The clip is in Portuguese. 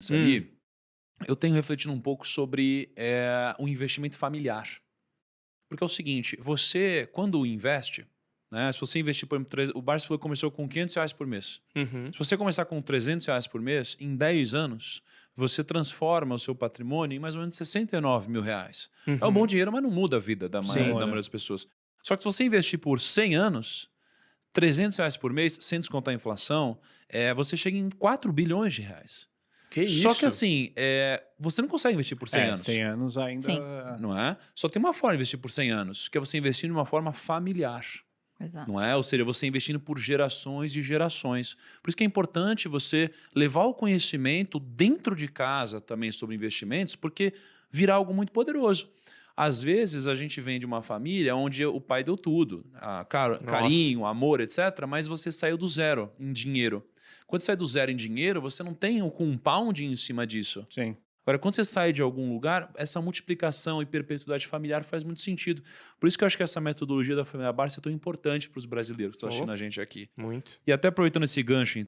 isso hum. aí, eu tenho refletido um pouco sobre é, o investimento familiar. Porque é o seguinte, você, quando investe, né, se você investir, por exemplo, o Barça falou começou com 500 reais por mês. Uhum. Se você começar com 300 reais por mês, em 10 anos, você transforma o seu patrimônio em mais ou menos 69 mil reais. Uhum. É um bom uhum. dinheiro, mas não muda a vida da, maioria, da maioria das pessoas. Só que se você investir por 100 anos, 300 reais por mês, sem descontar a inflação, é, você chega em 4 bilhões de reais. Que isso? Só que assim, é, você não consegue investir por 100 é, anos. 100 anos ainda. Sim. Não é? Só tem uma forma de investir por 100 anos, que é você investir de uma forma familiar. Exato. Não é? Ou seja, você investindo por gerações e gerações. Por isso que é importante você levar o conhecimento dentro de casa também sobre investimentos, porque virá algo muito poderoso. Às vezes a gente vem de uma família onde o pai deu tudo, ah, car carinho, amor, etc., mas você saiu do zero em dinheiro. Quando você sai do zero em dinheiro, você não tem um compound em cima disso. Sim. Agora, quando você sai de algum lugar, essa multiplicação e perpetuidade familiar faz muito sentido. Por isso que eu acho que essa metodologia da família Barça é tão importante para os brasileiros que estão oh, assistindo a gente aqui. Muito. E até aproveitando esse gancho,